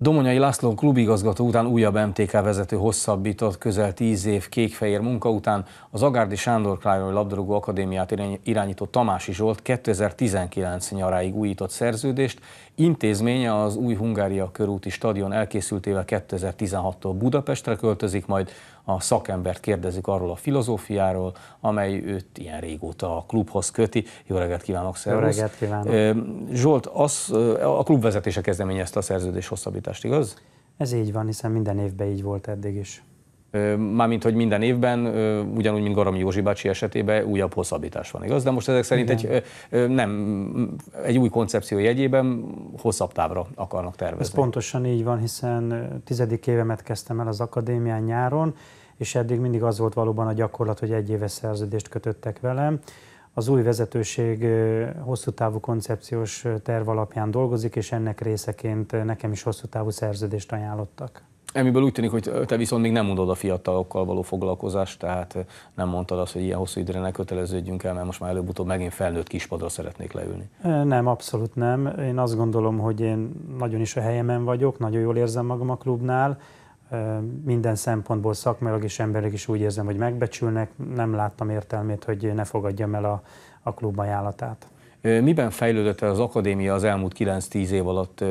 Domonyai László klubigazgató után újabb MTK vezető hosszabbított közel 10 év kékfehér munka után az Agárdi Sándor Klájói Labdarúgó Akadémiát irányító Tamási Zsolt 2019 nyaráig újított szerződést, intézménye az új Hungária körúti stadion elkészültével 2016-tól Budapestre költözik, majd a szakembert kérdezzük arról a filozófiáról, amely őt ilyen régóta a klubhoz köti. Jó reggelt kívánok, szervusz! Jó reggelt kívánok! Zsolt, az, a klub vezetése kezdeményezte a szerződés hosszabbítást, igaz? Ez így van, hiszen minden évben így volt eddig is. Mármint, hogy minden évben, ugyanúgy, mint Garami Józsi bácsi esetében újabb hosszabbítás van, igaz? De most ezek szerint egy, nem, egy új koncepció jegyében hosszabb távra akarnak tervezni. Ez pontosan így van, hiszen tizedik évemet kezdtem el az akadémián nyáron, és eddig mindig az volt valóban a gyakorlat, hogy egy éves szerződést kötöttek velem. Az új vezetőség hosszú távú koncepciós terv alapján dolgozik, és ennek részeként nekem is hosszú távú szerződést ajánlottak. Emiből úgy tűnik, hogy te viszont még nem mondod a fiatalokkal való foglalkozást, tehát nem mondtad azt, hogy ilyen hosszú időre ne köteleződjünk el, mert most már előbb-utóbb megint felnőtt kispadra szeretnék leülni. Nem, abszolút nem. Én azt gondolom, hogy én nagyon is a helyemen vagyok, nagyon jól érzem magam a klubnál. Minden szempontból szakmailag és emberileg is úgy érzem, hogy megbecsülnek. Nem láttam értelmét, hogy ne fogadjam el a, a klub ajánlatát. Miben fejlődött el az akadémia az elmúlt 9-10 év alatt,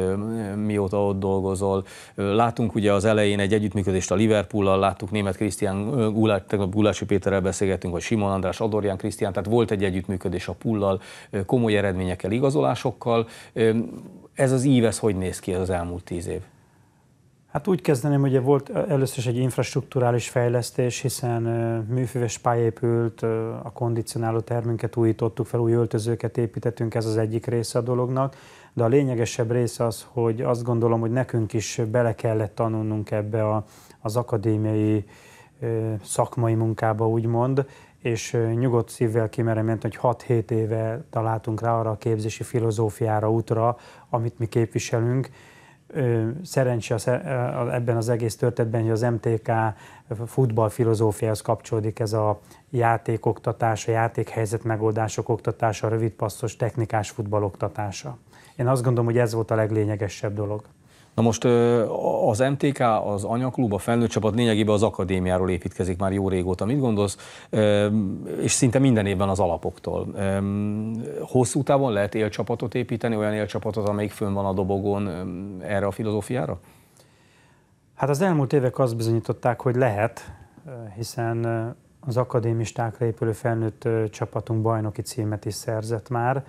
mióta ott dolgozol? Látunk ugye az elején egy együttműködést a Liverpool-al, láttuk német Krisztián Gulás, tegnap Gulási Péterrel beszélgettünk, vagy Simon András, Adorján Krisztián, tehát volt egy együttműködés a pullal, komoly eredményekkel, igazolásokkal. Ez az ív, ez hogy néz ki az elmúlt 10 év? Hát úgy kezdeném, hogy volt először is egy infrastruktúrális fejlesztés, hiszen műfüves pálya épült, a kondicionáló termünket újítottuk fel, új öltözőket építettünk, ez az egyik része a dolognak, de a lényegesebb része az, hogy azt gondolom, hogy nekünk is bele kellett tanulnunk ebbe a, az akadémiai szakmai munkába, úgymond, és nyugodt szívvel kimerem jelenteni, hogy 6-7 éve találtunk rá arra a képzési filozófiára, útra, amit mi képviselünk, szerencsé e, e, ebben az egész történetben, hogy az MTK futballfilozófiához kapcsolódik ez a a játékhelyzet megoldások oktatása, a rövidpasszos technikás futballoktatása. Én azt gondolom, hogy ez volt a leglényegesebb dolog. Na most az MTK, az anyaklub, a felnőtt csapat lényegében az akadémiáról építkezik már jó régóta. Mit gondolsz? És szinte minden évben az alapoktól. Hosszú távon lehet élcsapatot építeni, olyan élcsapatot, amelyik fönn van a dobogon erre a filozófiára? Hát az elmúlt évek azt bizonyították, hogy lehet, hiszen az akadémistákra épülő felnőtt csapatunk bajnoki címet is szerzett már.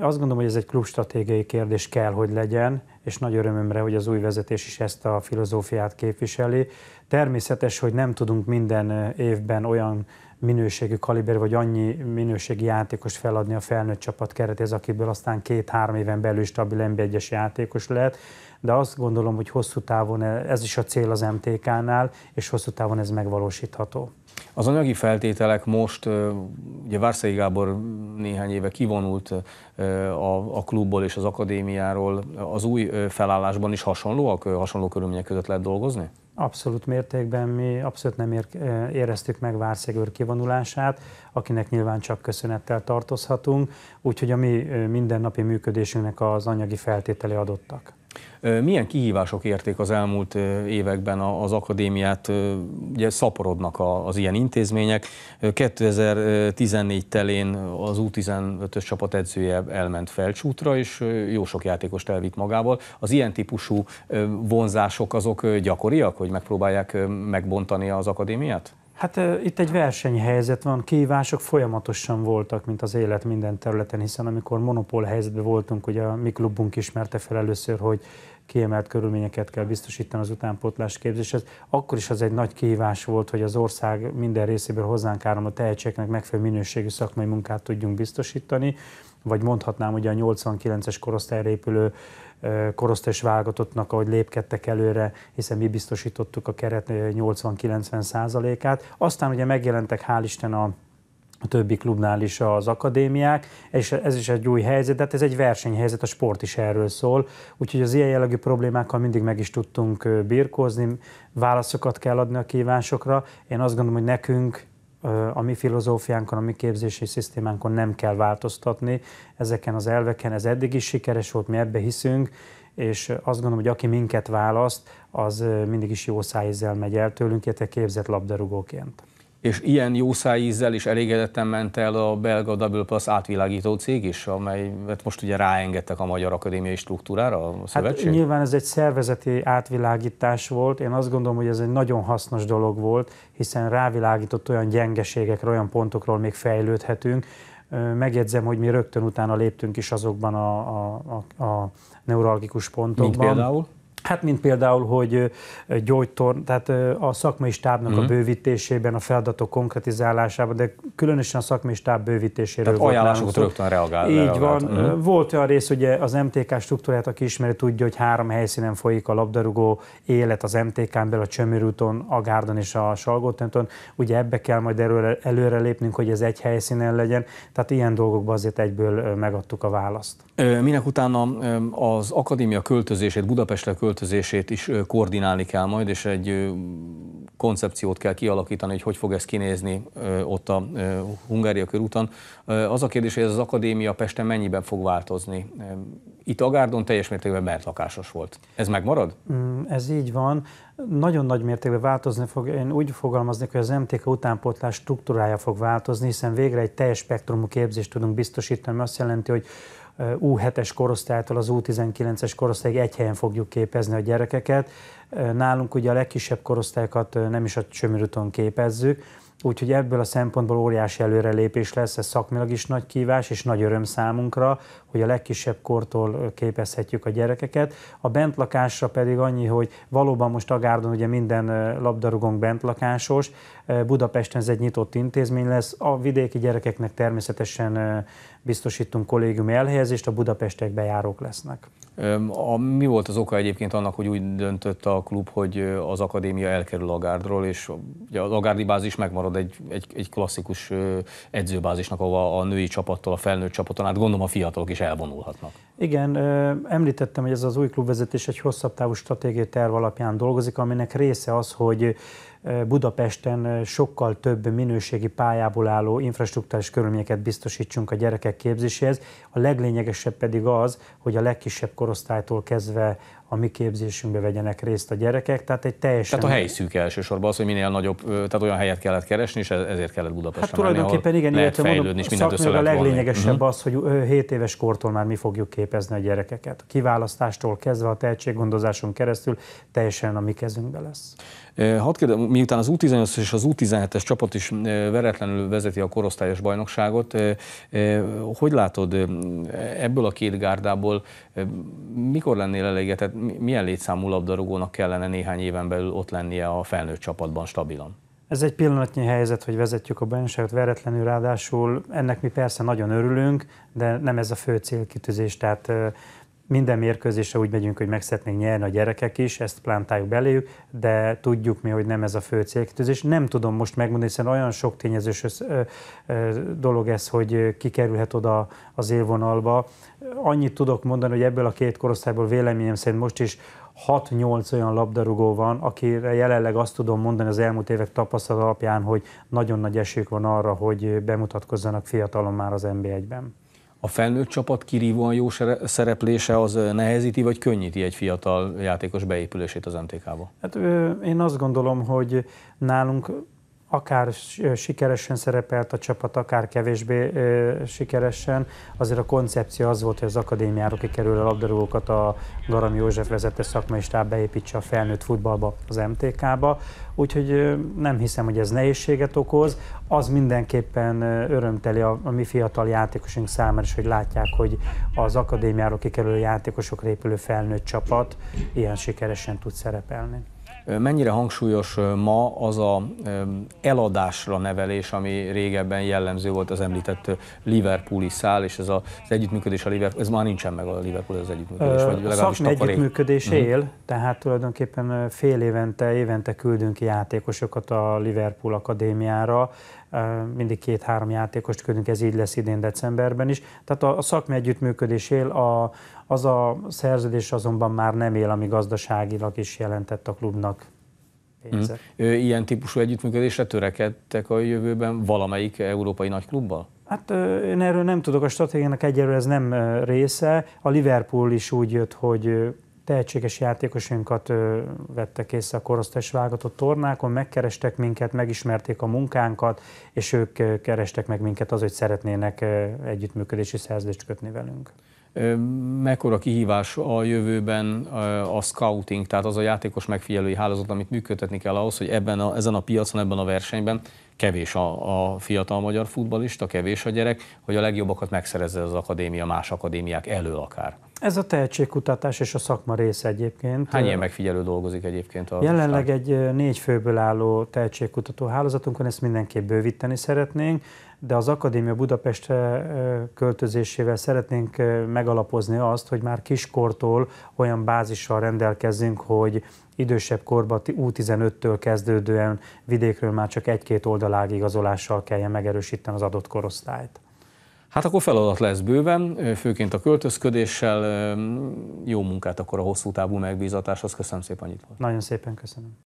Azt gondolom, hogy ez egy klubstratégiai kérdés kell, hogy legyen, és nagy örömömre, hogy az új vezetés is ezt a filozófiát képviseli. Természetes, hogy nem tudunk minden évben olyan minőségű kaliber, vagy annyi minőségi játékos feladni a felnőtt csapat keretéhez, akiből aztán két-három éven belül stabil nb játékos lehet, de azt gondolom, hogy hosszú távon e, ez is a cél az MTK-nál, és hosszú távon ez megvalósítható. Az anyagi feltételek most, ugye Várszai Gábor néhány éve kivonult a, a klubból és az akadémiáról, az új felállásban is hasonlóak, hasonló körülmények között lehet dolgozni? Abszolút mértékben mi abszolút nem ér, éreztük meg Várszegőr kivonulását, akinek nyilván csak köszönettel tartozhatunk, úgyhogy a mi mindennapi működésünknek az anyagi feltétele adottak. Milyen kihívások érték az elmúlt években az akadémiát? Ugye szaporodnak az ilyen intézmények. 2014 telén az U15-ös csapat edzője elment felcsútra, és jó sok játékost elvitt magával. Az ilyen típusú vonzások azok gyakoriak, hogy megpróbálják megbontani az akadémiát? Hát itt egy versenyhelyzet van, kihívások folyamatosan voltak, mint az élet minden területen, hiszen amikor monopól helyzetben voltunk, ugye a mi klubunk ismerte fel először, hogy kiemelt körülményeket kell biztosítani az utánpótlás képzéshez. Akkor is az egy nagy kihívás volt, hogy az ország minden részéből hozzánk a tehetségnek megfelelő minőségű szakmai munkát tudjunk biztosítani, vagy mondhatnám hogy a 89-es korosztályra épülő korosztályos válogatottnak, ahogy lépkedtek előre, hiszen mi biztosítottuk a keret 80-90 százalékát. Aztán ugye megjelentek, hál' Isten a a többi klubnál is az akadémiák, és ez is egy új helyzet, de hát ez egy versenyhelyzet, a sport is erről szól, úgyhogy az ilyen jellegű problémákkal mindig meg is tudtunk birkózni, válaszokat kell adni a kívásokra. Én azt gondolom, hogy nekünk a mi filozófiánkon, a mi képzési szisztémánkon nem kell változtatni. Ezeken az elveken ez eddig is sikeres volt, mi ebbe hiszünk, és azt gondolom, hogy aki minket választ, az mindig is jó szájézzel megy el tőlünk, illetve képzett labdarúgóként és ilyen jó szájízzel is elégedetten ment el a belga Double Plus átvilágító cég is, amelyet hát most ugye ráengedtek a Magyar Akadémiai struktúrára, a hát szövetség? Hát nyilván ez egy szervezeti átvilágítás volt. Én azt gondolom, hogy ez egy nagyon hasznos dolog volt, hiszen rávilágított olyan gyengeségekre, olyan pontokról még fejlődhetünk. Megjegyzem, hogy mi rögtön utána léptünk is azokban a, a, a, a neuralgikus pontokban. Mint például? Hát, mint például, hogy gyógytorn, tehát a szakmai stábnak mm-hmm. a mhm. bővítésében, a feladatok konkretizálásában, de különösen a szakmai stáb bővítéséről tehát volt ajánlásokat rögtön reagál. Így reagált. van. Mm-hmm. Volt olyan rész, ugye az MTK struktúráját, aki ismeri, tudja, hogy három helyszínen folyik a labdarúgó élet az MTK-n belül, a Csömörúton, a Gárdon és a Salgótenton. Ugye ebbe kell majd előre, előre lépnünk, hogy ez egy helyszínen legyen. Tehát ilyen dolgokban azért egyből megadtuk a választ. Minek utána az akadémia költözését, Budapestre költözését költözését is koordinálni kell majd, és egy koncepciót kell kialakítani, hogy hogy fog ez kinézni ott a Hungária körúton. Az a kérdés, hogy ez az akadémia Pesten mennyiben fog változni. Itt Agárdon teljes mértékben mert Lakásos volt. Ez megmarad? Mm, ez így van. Nagyon nagy mértékben változni fog. Én úgy fogalmaznék, hogy az MTK utánpótlás struktúrája fog változni, hiszen végre egy teljes spektrumú képzést tudunk biztosítani, ami azt jelenti, hogy U7-es korosztálytól az U19-es korosztályig egy helyen fogjuk képezni a gyerekeket. Nálunk ugye a legkisebb korosztályokat nem is a csömörüton képezzük, Úgyhogy ebből a szempontból óriási előrelépés lesz, ez szakmilag is nagy kívás és nagy öröm számunkra, hogy a legkisebb kortól képezhetjük a gyerekeket. A bentlakásra pedig annyi, hogy valóban most Agárdon ugye minden labdarúgónk bentlakásos, Budapesten ez egy nyitott intézmény lesz, a vidéki gyerekeknek természetesen biztosítunk kollégiumi elhelyezést, a budapestek bejárók lesznek. A, mi volt az oka egyébként annak, hogy úgy döntött a klub, hogy az akadémia elkerül a gárdról, és ugye az agárdi bázis megmarad egy, egy, egy klasszikus edzőbázisnak, ahol a női csapattól, a felnőtt csapaton át gondolom a fiatalok is elvonulhatnak. Igen, említettem, hogy ez az új klubvezetés egy hosszabb távú stratégiai terv alapján dolgozik, aminek része az, hogy Budapesten sokkal több minőségi pályából álló infrastruktúrás körülményeket biztosítsunk a gyerekek képzéséhez. A leglényegesebb pedig az, hogy a legkisebb korosztálytól kezdve a mi képzésünkbe vegyenek részt a gyerekek, tehát egy teljesen... Tehát a helyszűk elsősorban az, hogy minél nagyobb, tehát olyan helyet kellett keresni, és e-, ezért kellett Budapesten Hát tulajdonképpen igen, lehet fejlődni, és mindent össze a leglényegesebb volni. Mhm. az, hogy 7 éves kortól már mi fogjuk képezni a gyerekeket. A kiválasztástól kezdve a tehetséggondozáson keresztül teljesen a mi kezünkbe lesz. Hadd kérdem, miután az U18 és az U17-es csapat is veretlenül vezeti a korosztályos bajnokságot, hogy látod ebből a két gárdából, mikor lennél elégedett? milyen létszámú labdarúgónak kellene néhány éven belül ott lennie a felnőtt csapatban stabilan? Ez egy pillanatnyi helyzet, hogy vezetjük a bajnokságot veretlenül, ráadásul ennek mi persze nagyon örülünk, de nem ez a fő célkitűzés, tehát minden mérkőzésre úgy megyünk, hogy meg szeretnénk nyerni a gyerekek is, ezt plántáljuk beléjük, de tudjuk mi, hogy nem ez a fő célkitűzés. Nem tudom most megmondani, hiszen olyan sok tényezős dolog ez, hogy kikerülhet oda az élvonalba. Annyit tudok mondani, hogy ebből a két korosztályból véleményem szerint most is 6-8 olyan labdarúgó van, akire jelenleg azt tudom mondani az elmúlt évek tapasztalat alapján, hogy nagyon nagy esélyük van arra, hogy bemutatkozzanak fiatalon már az NB1-ben. A felnőtt csapat kirívóan jó szereplése az nehezíti vagy könnyíti egy fiatal játékos beépülését az MTK-ba? Hát, én azt gondolom, hogy nálunk akár sikeresen szerepelt a csapat, akár kevésbé sikeresen, azért a koncepció az volt, hogy az akadémiára kikerül a labdarúgókat a Garam József vezette szakmai stáb beépítse a felnőtt futballba, az MTK-ba, úgyhogy nem hiszem, hogy ez nehézséget okoz. Az mindenképpen örömteli a, a mi fiatal játékosunk számára is, hogy látják, hogy az akadémiáról kikerülő játékosok épülő felnőtt csapat ilyen sikeresen tud szerepelni. Mennyire hangsúlyos ma az a eladásra nevelés, ami régebben jellemző volt az említett Liverpooli szál, és ez az együttműködés a Liverpool, ez már nincsen meg a Liverpool az együttműködés, vagy legalábbis A szakma takarék. együttműködés uh-huh. él, tehát tulajdonképpen fél évente, évente küldünk játékosokat a Liverpool Akadémiára, mindig két-három játékost küldünk, ez így lesz idén decemberben is. Tehát a, szakmai együttműködés él, a, az a szerződés azonban már nem él, ami gazdaságilag is jelentett a klubnak Mm. Ilyen típusú együttműködésre törekedtek a jövőben valamelyik európai klubbal? Hát én erről nem tudok, a stratégiának egyelőre ez nem része. A Liverpool is úgy jött, hogy tehetséges játékosinkat vettek észre a korosztályos válogatott tornákon, megkerestek minket, megismerték a munkánkat, és ők kerestek meg minket az, hogy szeretnének együttműködési szerződést kötni velünk. Mekkora kihívás a jövőben a scouting, tehát az a játékos megfigyelői hálózat, amit működtetni kell ahhoz, hogy ebben a, ezen a piacon, ebben a versenyben kevés a, a fiatal magyar futbalista, kevés a gyerek, hogy a legjobbakat megszerezze az akadémia más akadémiák elől akár. Ez a tehetségkutatás és a szakma része egyébként. Hány ilyen megfigyelő dolgozik egyébként? A Jelenleg egy négy főből álló tehetségkutató hálózatunkon, ezt mindenképp bővíteni szeretnénk de az Akadémia Budapest költözésével szeretnénk megalapozni azt, hogy már kiskortól olyan bázissal rendelkezzünk, hogy idősebb korban U15-től kezdődően vidékről már csak egy-két oldalág igazolással kelljen megerősíteni az adott korosztályt. Hát akkor feladat lesz bőven, főként a költözködéssel. Jó munkát akkor a hosszú távú megbízatáshoz. Köszönöm szépen, itt volt. Nagyon szépen köszönöm.